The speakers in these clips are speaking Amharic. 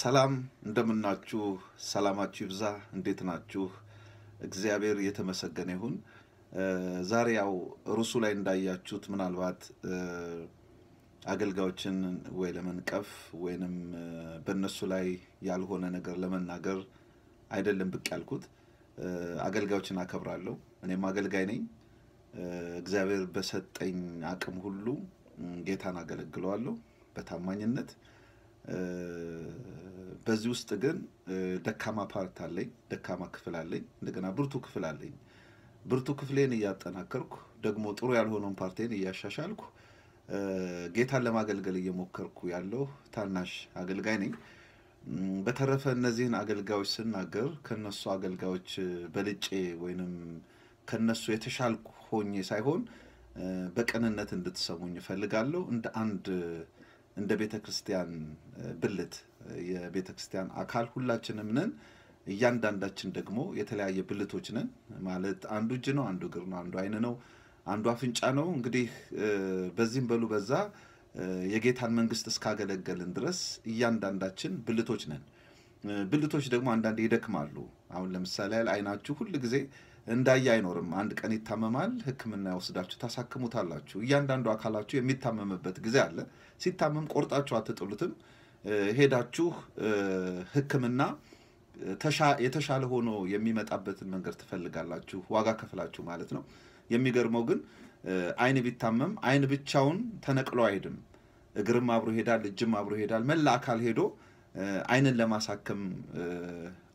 ሰላም እንደምናችሁ፣ ሰላማችሁ ይብዛ። እንዴት ናችሁ? እግዚአብሔር የተመሰገነ ይሁን። ዛሬ ያው ርዕሱ ላይ እንዳያችሁት ምናልባት አገልጋዮችን ወይ ለመንቀፍ ወይንም በእነሱ ላይ ያልሆነ ነገር ለመናገር አይደለም ብቅ ያልኩት። አገልጋዮችን አከብራለሁ። እኔም አገልጋይ ነኝ። እግዚአብሔር በሰጠኝ አቅም ሁሉ ጌታን አገለግለዋለሁ በታማኝነት። በዚህ ውስጥ ግን ደካማ ፓርት አለኝ፣ ደካማ ክፍል አለኝ፣ እንደገና ብርቱ ክፍል አለኝ። ብርቱ ክፍሌን እያጠናከርኩ ደግሞ ጥሩ ያልሆነውን ፓርቴን እያሻሻልኩ ጌታን ለማገልገል እየሞከርኩ ያለው ታናሽ አገልጋይ ነኝ። በተረፈ እነዚህን አገልጋዮች ስናገር ከነሱ አገልጋዮች በልጬ ወይንም ከነሱ የተሻልኩ ሆኜ ሳይሆን በቅንነት እንድትሰሙኝ እፈልጋለሁ እንደ አንድ እንደ ቤተ ክርስቲያን ብልት የቤተ ክርስቲያን አካል ሁላችንም ነን። እያንዳንዳችን ደግሞ የተለያየ ብልቶች ነን ማለት አንዱ እጅ ነው፣ አንዱ እግር ነው፣ አንዱ አይን ነው፣ አንዱ አፍንጫ ነው። እንግዲህ በዚህም በሉ በዛ የጌታን መንግስት እስካገለገልን ድረስ እያንዳንዳችን ብልቶች ነን። ብልቶች ደግሞ አንዳንዴ ይደክማሉ። አሁን ለምሳሌ አይናችሁ ሁል ጊዜ እንዳየ አይኖርም። አንድ ቀን ይታመማል፣ ሕክምና ወስዳችሁ ታሳክሙታላችሁ። እያንዳንዱ አካላችሁ የሚታመምበት ጊዜ አለ። ሲታመም ቆርጣችሁ አትጥሉትም። ሄዳችሁ ሕክምና የተሻለ ሆኖ የሚመጣበትን መንገድ ትፈልጋላችሁ፣ ዋጋ ከፍላችሁ ማለት ነው። የሚገርመው ግን አይን ቢታመም አይን ብቻውን ተነቅሎ አይድም። እግርም አብሮ ሄዳል፣ እጅም አብሮ ሄዳል። መላ አካል ሄዶ አይንን ለማሳከም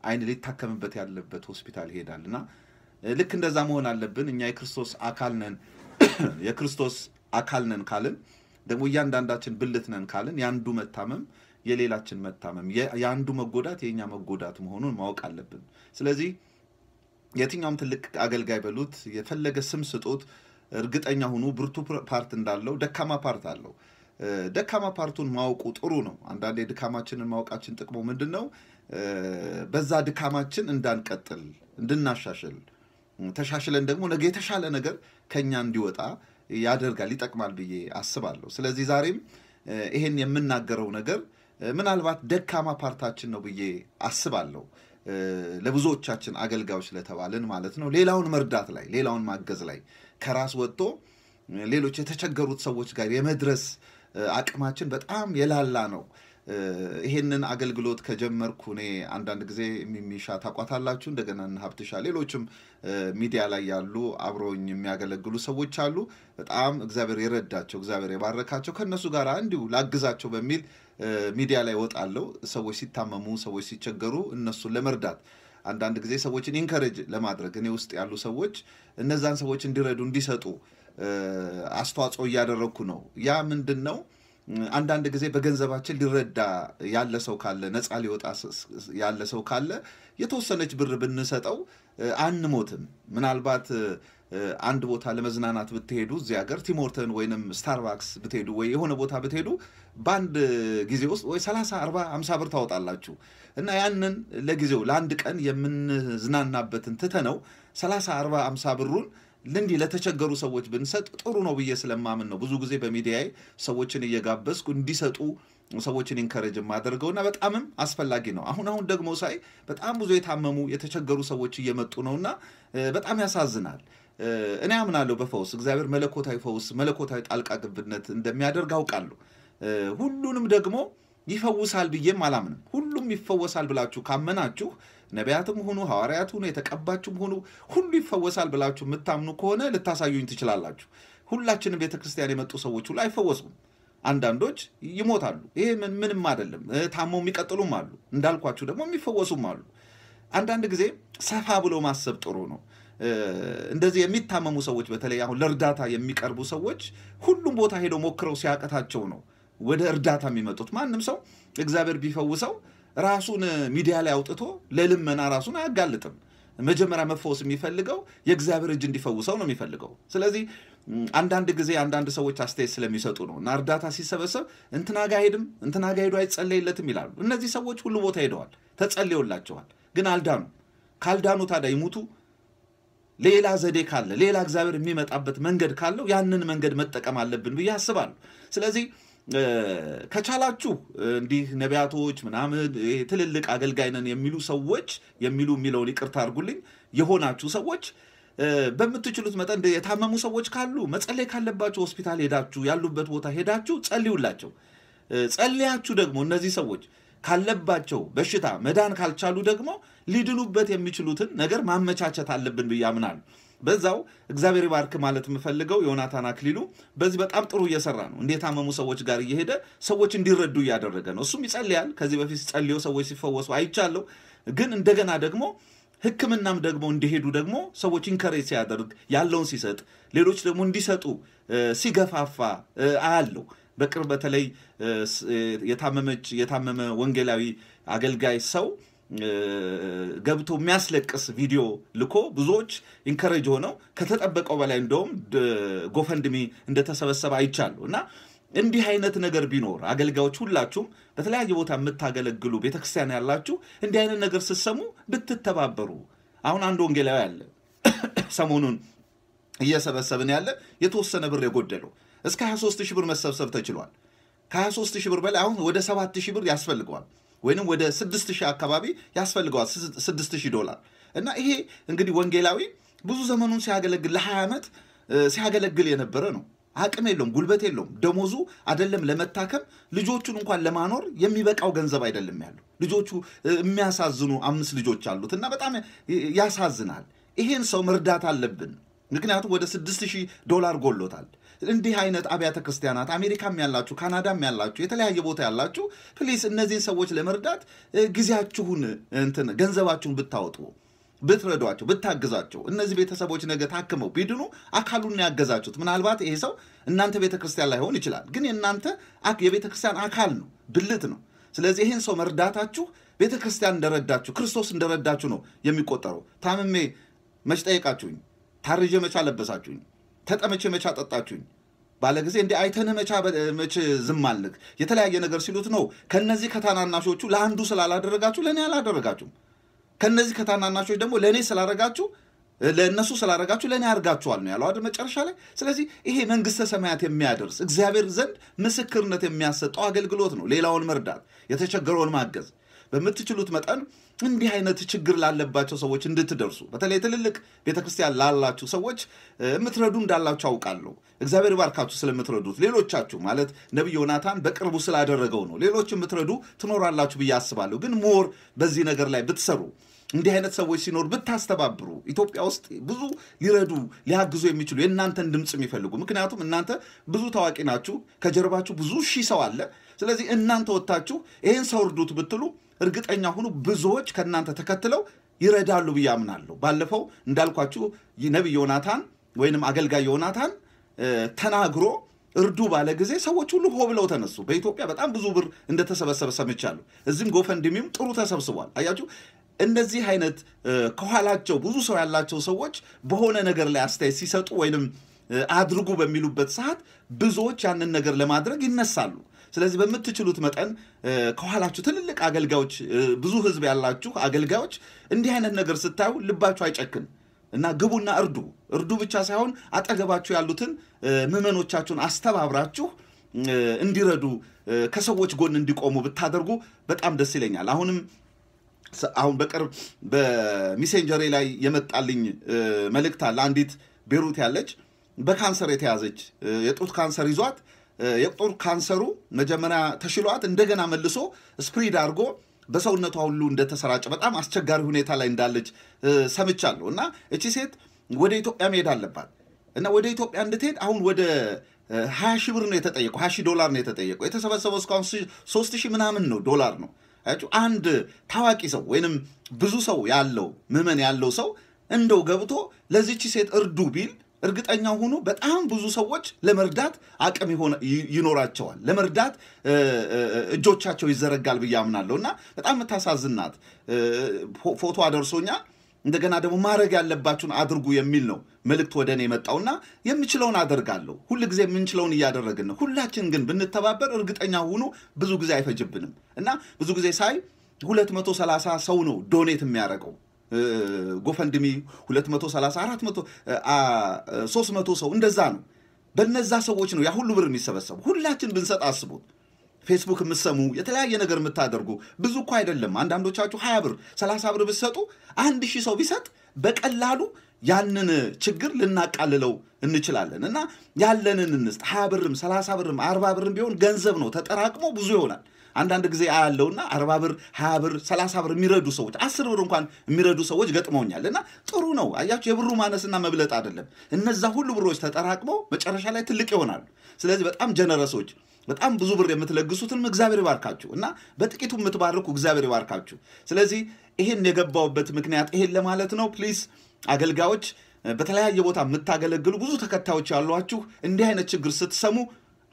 አይን ሊታከምበት ያለበት ሆስፒታል ይሄዳል እና ልክ እንደዛ መሆን አለብን። እኛ የክርስቶስ አካል ነን። የክርስቶስ አካል ነን ካልን ደግሞ እያንዳንዳችን ብልት ነን ካልን የአንዱ መታመም የሌላችን መታመም፣ የአንዱ መጎዳት የእኛ መጎዳት መሆኑን ማወቅ አለብን። ስለዚህ የትኛውም ትልቅ አገልጋይ በሉት፣ የፈለገ ስም ስጡት፣ እርግጠኛ ሁኑ ብርቱ ፓርት እንዳለው ደካማ ፓርት አለው። ደካማ ፓርቱን ማወቁ ጥሩ ነው። አንዳንዴ ድካማችንን ማወቃችን ጥቅሙ ምንድን ነው? በዛ ድካማችን እንዳንቀጥል እንድናሻሽል ተሻሽለን ደግሞ ነገ የተሻለ ነገር ከኛ እንዲወጣ ያደርጋል፣ ይጠቅማል ብዬ አስባለሁ። ስለዚህ ዛሬም ይሄን የምናገረው ነገር ምናልባት ደካማ ፓርታችን ነው ብዬ አስባለሁ። ለብዙዎቻችን አገልጋዮች ስለተባልን ማለት ነው። ሌላውን መርዳት ላይ፣ ሌላውን ማገዝ ላይ ከራስ ወጥቶ ሌሎች የተቸገሩት ሰዎች ጋር የመድረስ አቅማችን በጣም የላላ ነው። ይሄንን አገልግሎት ከጀመርኩ እኔ አንዳንድ ጊዜ ሚሚሻ ታቋታላችሁ፣ እንደገና ሀብትሻ፣ ሌሎችም ሚዲያ ላይ ያሉ አብረውኝ የሚያገለግሉ ሰዎች አሉ። በጣም እግዚአብሔር የረዳቸው እግዚአብሔር የባረካቸው ከእነሱ ጋር እንዲሁ ላግዛቸው በሚል ሚዲያ ላይ ወጣለው። ሰዎች ሲታመሙ፣ ሰዎች ሲቸገሩ እነሱን ለመርዳት አንዳንድ ጊዜ ሰዎችን ኢንከሬጅ ለማድረግ እኔ ውስጥ ያሉ ሰዎች እነዛን ሰዎች እንዲረዱ እንዲሰጡ አስተዋጽኦ እያደረግኩ ነው። ያ ምንድን ነው አንዳንድ ጊዜ በገንዘባችን ሊረዳ ያለ ሰው ካለ ነፃ ሊወጣ ያለ ሰው ካለ የተወሰነች ብር ብንሰጠው አንሞትም። ምናልባት አንድ ቦታ ለመዝናናት ብትሄዱ እዚህ ሀገር ቲሞርተን ወይንም ስታርባክስ ብትሄዱ ወይ የሆነ ቦታ ብትሄዱ በአንድ ጊዜ ውስጥ ወይ 30፣ 40፣ 50 ብር ታወጣላችሁ እና ያንን ለጊዜው ለአንድ ቀን የምንዝናናበትን ትተነው 30፣ 40፣ 50 ብሩን ልንዲ ለተቸገሩ ሰዎች ብንሰጥ ጥሩ ነው ብዬ ስለማምን ነው ብዙ ጊዜ በሚዲያዬ ሰዎችን እየጋበዝኩ እንዲሰጡ ሰዎችን ኢንከረጅ የማደርገው እና በጣምም አስፈላጊ ነው። አሁን አሁን ደግሞ ሳይ በጣም ብዙ የታመሙ የተቸገሩ ሰዎች እየመጡ ነውና በጣም ያሳዝናል። እኔ አምናለሁ በፈውስ እግዚአብሔር መለኮታዊ ፈውስ፣ መለኮታዊ ጣልቃ ግብነት እንደሚያደርግ አውቃለሁ። ሁሉንም ደግሞ ይፈውሳል ብዬም አላምንም። ሁሉም ይፈወሳል ብላችሁ ካመናችሁ ነቢያትም ሆኑ ሐዋርያት ሆኑ የተቀባችም ሆኑ ሁሉ ይፈወሳል ብላችሁ የምታምኑ ከሆነ ልታሳዩኝ ትችላላችሁ። ሁላችንም ቤተ ክርስቲያን የመጡ ሰዎች ሁሉ አይፈወሱም። አንዳንዶች ይሞታሉ። ይሄ ምንም አይደለም። ታመው የሚቀጥሉም አሉ። እንዳልኳችሁ ደግሞ የሚፈወሱም አሉ። አንዳንድ ጊዜ ሰፋ ብሎ ማሰብ ጥሩ ነው። እንደዚህ የሚታመሙ ሰዎች በተለይ አሁን ለእርዳታ የሚቀርቡ ሰዎች ሁሉም ቦታ ሄደው ሞክረው ሲያቀታቸው ነው ወደ እርዳታ የሚመጡት። ማንም ሰው እግዚአብሔር ቢፈውሰው ራሱን ሚዲያ ላይ አውጥቶ ለልመና ራሱን አያጋልጥም። መጀመሪያ መፈወስ የሚፈልገው የእግዚአብሔር እጅ እንዲፈውሰው ነው የሚፈልገው። ስለዚህ አንዳንድ ጊዜ አንዳንድ ሰዎች አስተያየት ስለሚሰጡ ነው እና እርዳታ ሲሰበሰብ እንትና ጋ ሄድም እንትና ጋ አይጸለይለትም ይላሉ። እነዚህ ሰዎች ሁሉ ቦታ ሄደዋል፣ ተጸልዮላቸዋል፣ ግን አልዳኑ። ካልዳኑ ታዲያ ይሙቱ። ሌላ ዘዴ ካለ ሌላ እግዚአብሔር የሚመጣበት መንገድ ካለው ያንን መንገድ መጠቀም አለብን ብዬ አስባለሁ። ስለዚህ ከቻላችሁ እንዲህ ነቢያቶች ምናምን ትልልቅ አገልጋይ ነን የሚሉ ሰዎች የሚሉ የሚለውን ይቅርታ አድርጉልኝ የሆናችሁ ሰዎች በምትችሉት መጠን የታመሙ ሰዎች ካሉ መጸለይ ካለባችሁ ሆስፒታል ሄዳችሁ ያሉበት ቦታ ሄዳችሁ ጸልዩላቸው። ጸልያችሁ ደግሞ እነዚህ ሰዎች ካለባቸው በሽታ መዳን ካልቻሉ ደግሞ ሊድኑበት የሚችሉትን ነገር ማመቻቸት አለብን ብዬ አምናለሁ። በዛው እግዚአብሔር ባርክ ማለት የምፈልገው ዮናታን አክሊሉ በዚህ በጣም ጥሩ እየሰራ ነው። እንደታመሙ ሰዎች ጋር እየሄደ ሰዎች እንዲረዱ እያደረገ ነው። እሱም ይጸልያል። ከዚህ በፊት ጸልዮ ሰዎች ሲፈወሱ አይቻለሁ። ግን እንደገና ደግሞ ሕክምናም ደግሞ እንዲሄዱ ደግሞ ሰዎች ኢንከሬጅ ሲያደርግ ያለውን ሲሰጥ፣ ሌሎች ደግሞ እንዲሰጡ ሲገፋፋ አያለው። በቅርብ በተለይ የታመመች የታመመ ወንጌላዊ አገልጋይ ሰው ገብቶ የሚያስለቅስ ቪዲዮ ልኮ ብዙዎች ኢንከሬጅ ሆነው ከተጠበቀው በላይ እንደውም ጎፈንድሚ እንደተሰበሰበ አይቻሉ እና እንዲህ አይነት ነገር ቢኖር አገልጋዮች ሁላችሁም በተለያየ ቦታ የምታገለግሉ ቤተክርስቲያን ያላችሁ እንዲህ አይነት ነገር ስትሰሙ ብትተባበሩ። አሁን አንድ ወንጌላዊ አለ ሰሞኑን እየሰበሰብን ያለ የተወሰነ ብር የጎደለው እስከ 23 ሺህ ብር መሰብሰብ ተችሏል። ከ23 ሺህ ብር በላይ አሁን ወደ 7 ሺህ ብር ያስፈልገዋል። ወይንም ወደ 6000 አካባቢ ያስፈልገዋል 6000 ዶላር እና ይሄ እንግዲህ ወንጌላዊ ብዙ ዘመኑን ሲያገለግል ለ20 ዓመት ሲያገለግል የነበረ ነው። አቅም የለውም፣ ጉልበት የለውም። ደሞዙ አይደለም ለመታከም ልጆቹን እንኳን ለማኖር የሚበቃው ገንዘብ አይደለም ያሉ ልጆቹ የሚያሳዝኑ አምስት ልጆች አሉት እና በጣም ያሳዝናል። ይሄን ሰው መርዳት አለብን። ምክንያቱም ወደ ስድስት ዶላር ጎሎታል። እንዲህ አይነት አብያተ ክርስቲያናት አሜሪካም ያላችሁ ካናዳም ያላችሁ የተለያየ ቦታ ያላችሁ ፕሊስ እነዚህን ሰዎች ለመርዳት ጊዜያችሁን እንትን ገንዘባችሁን ብታወጡ ብትረዷቸው ብታግዛቸው እነዚህ ቤተሰቦች ነገ ታክመው ቢድኑ አካሉን ያገዛችሁት። ምናልባት ይሄ ሰው እናንተ ቤተ ክርስቲያን ላይሆን ይችላል፣ ግን የእናንተ የቤተ ክርስቲያን አካል ነው፣ ብልት ነው። ስለዚህ ይህን ሰው መርዳታችሁ ቤተ ክርስቲያን እንደረዳችሁ ክርስቶስ እንደረዳችሁ ነው የሚቆጠረው። ታምሜ መች ጠየቃችሁኝ? ታርዤ መች አለበሳችሁኝ? ተጠመቼ መቻ ጠጣችሁኝ ባለ ጊዜ እንዲህ አይተንህ መቻ መቼ ዝም አልክ የተለያየ ነገር ሲሉት ነው ከነዚህ ከታናናሾቹ ለአንዱ ስላላደረጋችሁ ለእኔ አላደረጋችሁም ከነዚህ ከታናናሾች ደግሞ ለእኔ ስላረጋችሁ ለእነሱ ስላረጋችሁ ለእኔ አርጋችኋል ነው ያለው አይደል መጨረሻ ላይ ስለዚህ ይሄ መንግስተ ሰማያት የሚያደርስ እግዚአብሔር ዘንድ ምስክርነት የሚያሰጠው አገልግሎት ነው ሌላውን መርዳት የተቸገረውን ማገዝ በምትችሉት መጠን እንዲህ አይነት ችግር ላለባቸው ሰዎች እንድትደርሱ በተለይ ትልልቅ ቤተክርስቲያን ላላችሁ ሰዎች የምትረዱ እንዳላችሁ አውቃለሁ። እግዚአብሔር ባርካችሁ ስለምትረዱት ሌሎቻችሁ ማለት ነቢይ ዮናታን በቅርቡ ስላደረገው ነው። ሌሎች የምትረዱ ትኖራላችሁ ብዬ አስባለሁ። ግን ሞር በዚህ ነገር ላይ ብትሰሩ እንዲህ አይነት ሰዎች ሲኖር ብታስተባብሩ ኢትዮጵያ ውስጥ ብዙ ሊረዱ ሊያግዙ የሚችሉ የእናንተን ድምፅ የሚፈልጉ ምክንያቱም እናንተ ብዙ ታዋቂ ናችሁ፣ ከጀርባችሁ ብዙ ሺህ ሰው አለ። ስለዚህ እናንተ ወጥታችሁ ይህን ሰው እርዱት ብትሉ እርግጠኛ ሁኑ፣ ብዙዎች ከእናንተ ተከትለው ይረዳሉ ብዬ አምናለሁ። ባለፈው እንዳልኳችሁ ነቢይ ዮናታን ወይንም አገልጋይ ዮናታን ተናግሮ እርዱ ባለ ጊዜ ሰዎች ሁሉ ሆ ብለው ተነሱ። በኢትዮጵያ በጣም ብዙ ብር እንደተሰበሰበ ሰምቻለሁ። እዚህም ጎፈንድሚም ጥሩ ተሰብስቧል። አያችሁ እነዚህ አይነት ከኋላቸው ብዙ ሰው ያላቸው ሰዎች በሆነ ነገር ላይ አስተያየት ሲሰጡ ወይንም አድርጉ በሚሉበት ሰዓት ብዙዎች ያንን ነገር ለማድረግ ይነሳሉ። ስለዚህ በምትችሉት መጠን ከኋላችሁ ትልልቅ አገልጋዮች፣ ብዙ ህዝብ ያላችሁ አገልጋዮች እንዲህ አይነት ነገር ስታዩ ልባችሁ አይጨክን እና ግቡና እርዱ። እርዱ ብቻ ሳይሆን አጠገባችሁ ያሉትን ምዕመኖቻችሁን አስተባብራችሁ እንዲረዱ ከሰዎች ጎን እንዲቆሙ ብታደርጉ በጣም ደስ ይለኛል። አሁንም አሁን በቅርብ በሚሴንጀሬ ላይ የመጣልኝ መልእክት አለ። አንዲት ቤሩት ያለች በካንሰር የተያዘች የጡት ካንሰር ይዟት የቁጥር ካንሰሩ መጀመሪያ ተሽሏት እንደገና መልሶ ስፕሪድ አድርጎ በሰውነቷ ሁሉ እንደተሰራጨ በጣም አስቸጋሪ ሁኔታ ላይ እንዳለች ሰምቻለሁ። እና እቺ ሴት ወደ ኢትዮጵያ መሄድ አለባት እና ወደ ኢትዮጵያ እንድትሄድ አሁን ወደ ሀያ ሺህ ብር ነው የተጠየቀው፣ ሀያ ሺህ ዶላር ነው የተጠየቀው። የተሰበሰበው እስካሁን ሶስት ሺህ ምናምን ነው ዶላር ነው። አንድ ታዋቂ ሰው ወይንም ብዙ ሰው ያለው ምዕመን ያለው ሰው እንደው ገብቶ ለዚች ሴት እርዱ ቢል እርግጠኛ ሆኖ በጣም ብዙ ሰዎች ለመርዳት አቅም ይኖራቸዋል፣ ለመርዳት እጆቻቸው ይዘረጋል ብዬ አምናለሁ እና በጣም የምታሳዝናት ፎቶ አደርሶኛል። እንደገና ደግሞ ማድረግ ያለባችሁን አድርጉ የሚል ነው መልእክት ወደ እኔ የመጣውና የምችለውን አደርጋለሁ። ሁል ጊዜ የምንችለውን እያደረግን ነው። ሁላችን ግን ብንተባበር እርግጠኛ ሆኖ ብዙ ጊዜ አይፈጅብንም እና ብዙ ጊዜ ሳይ 230 ሰው ነው ዶኔት የሚያደርገው ጎፈንድሚ 234 300 ሰው እንደዛ ነው። በነዛ ሰዎች ነው ያሁሉ ብር የሚሰበሰቡ። ሁላችን ብንሰጥ አስቡት። ፌስቡክ የምትሰሙ የተለያየ ነገር የምታደርጉ ብዙ እኳ አይደለም። አንዳንዶቻችሁ 20 ብር 30 ብር ብትሰጡ አንድ ሺህ ሰው ቢሰጥ በቀላሉ ያንን ችግር ልናቃልለው እንችላለን። እና ያለንን እንስጥ። 20 ብርም 30 ብርም 40 ብርም ቢሆን ገንዘብ ነው፣ ተጠራቅሞ ብዙ ይሆናል። አንዳንድ ጊዜ አያለውና አርባ ብር ሀያ ብር ሰላሳ ብር የሚረዱ ሰዎች አስር ብር እንኳን የሚረዱ ሰዎች ገጥመውኛል። እና ጥሩ ነው አያችሁ፣ የብሩ ማነስና መብለጥ አይደለም። እነዛ ሁሉ ብሮች ተጠራቅመው መጨረሻ ላይ ትልቅ ይሆናሉ። ስለዚህ በጣም ጀነረሶች በጣም ብዙ ብር የምትለግሱትንም እግዚአብሔር ይባርካችሁ እና በጥቂቱ የምትባርኩ እግዚአብሔር ይባርካችሁ። ስለዚህ ይሄን የገባውበት ምክንያት ይሄን ለማለት ነው። ፕሊስ አገልጋዮች፣ በተለያየ ቦታ የምታገለግሉ ብዙ ተከታዮች ያሏችሁ እንዲህ አይነት ችግር ስትሰሙ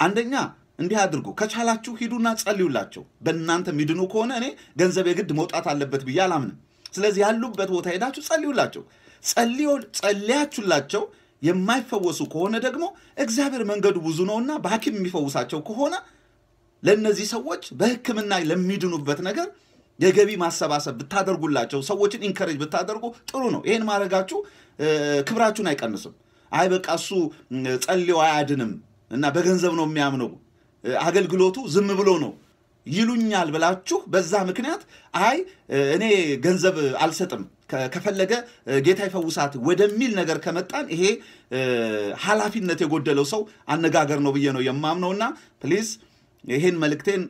አንደኛ እንዲህ አድርጉ። ከቻላችሁ ሂዱና ጸልዩላቸው። በእናንተ የሚድኑ ከሆነ እኔ ገንዘብ የግድ መውጣት አለበት ብዬ አላምንም። ስለዚህ ያሉበት ቦታ ሄዳችሁ ጸልዩላቸው። ጸልያችሁላቸው የማይፈወሱ ከሆነ ደግሞ እግዚአብሔር መንገዱ ብዙ ነውና በሐኪም የሚፈውሳቸው ከሆነ ለእነዚህ ሰዎች በሕክምና ለሚድኑበት ነገር የገቢ ማሰባሰብ ብታደርጉላቸው፣ ሰዎችን ኢንከሬጅ ብታደርጉ ጥሩ ነው። ይህን ማድረጋችሁ ክብራችሁን አይቀንስም። አይ በቃ እሱ ጸልዮ አያድንም እና በገንዘብ ነው የሚያምነው አገልግሎቱ ዝም ብሎ ነው ይሉኛል ብላችሁ በዛ ምክንያት አይ እኔ ገንዘብ አልሰጥም ከፈለገ ጌታ ይፈውሳት ወደሚል ነገር ከመጣን ይሄ ኃላፊነት የጎደለው ሰው አነጋገር ነው ብዬ ነው እና ፕሊዝ ይሄን መልእክቴን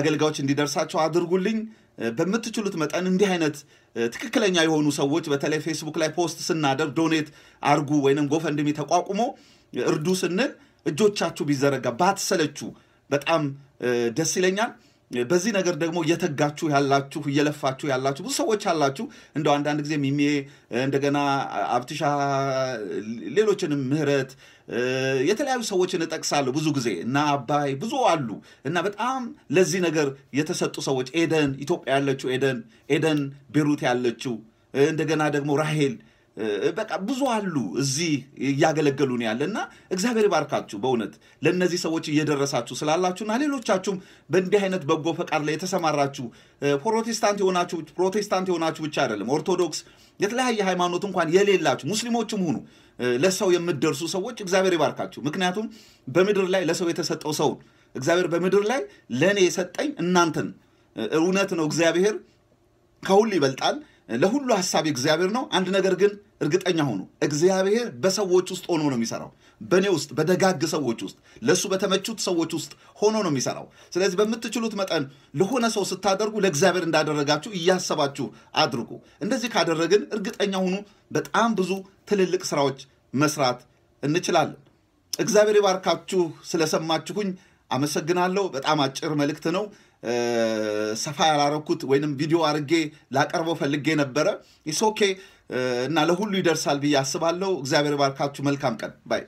አገልጋዮች እንዲደርሳቸው አድርጉልኝ። በምትችሉት መጠን እንዲህ አይነት ትክክለኛ የሆኑ ሰዎች በተለይ ፌስቡክ ላይ ፖስት ስናደርግ ዶኔት አርጉ ወይንም ጎፈንድሚ ተቋቁሞ እርዱ ስንል እጆቻችሁ ቢዘረጋ ባትሰለችሁ በጣም ደስ ይለኛል። በዚህ ነገር ደግሞ እየተጋችሁ ያላችሁ እየለፋችሁ ያላችሁ ብዙ ሰዎች አላችሁ። እንደው አንዳንድ ጊዜ ሚሜ እንደገና አብትሻ ሌሎችንም ምህረት የተለያዩ ሰዎችን እጠቅሳለሁ ብዙ ጊዜ እና አባይ ብዙ አሉ እና በጣም ለዚህ ነገር የተሰጡ ሰዎች ኤደን ኢትዮጵያ ያለችው ኤደን ኤደን ቤሩት ያለችው እንደገና ደግሞ ራሄል በቃ ብዙ አሉ እዚህ እያገለገሉን ያለ እና እግዚአብሔር ይባርካችሁ። በእውነት ለእነዚህ ሰዎች እየደረሳችሁ ስላላችሁና ሌሎቻችሁም በእንዲህ አይነት በጎ ፈቃድ ላይ የተሰማራችሁ ፕሮቴስታንት የሆናችሁ ፕሮቴስታንት የሆናችሁ ብቻ አይደለም ኦርቶዶክስ፣ የተለያየ ሃይማኖት እንኳን የሌላችሁ ሙስሊሞችም ሁኑ ለሰው የምደርሱ ሰዎች እግዚአብሔር ይባርካችሁ። ምክንያቱም በምድር ላይ ለሰው የተሰጠው ሰውን እግዚአብሔር በምድር ላይ ለእኔ የሰጠኝ እናንተን እውነት ነው እግዚአብሔር ከሁሉ ይበልጣል ለሁሉ ሀሳብ እግዚአብሔር ነው። አንድ ነገር ግን እርግጠኛ ሆኑ፣ እግዚአብሔር በሰዎች ውስጥ ሆኖ ነው የሚሰራው። በእኔ ውስጥ፣ በደጋግ ሰዎች ውስጥ፣ ለእሱ በተመቹት ሰዎች ውስጥ ሆኖ ነው የሚሰራው። ስለዚህ በምትችሉት መጠን ለሆነ ሰው ስታደርጉ ለእግዚአብሔር እንዳደረጋችሁ እያሰባችሁ አድርጉ። እንደዚህ ካደረግን እርግጠኛ ሆኑ፣ በጣም ብዙ ትልልቅ ስራዎች መስራት እንችላለን። እግዚአብሔር ይባርካችሁ። ስለሰማችሁኝ አመሰግናለሁ። በጣም አጭር መልእክት ነው። ሰፋ ያላረኩት ወይንም ቪዲዮ አድርጌ ላቀርበው ፈልጌ ነበረ። ኢሶኬ እና ለሁሉ ይደርሳል ብዬ አስባለሁ። እግዚአብሔር ባርካችሁ። መልካም ቀን ባይ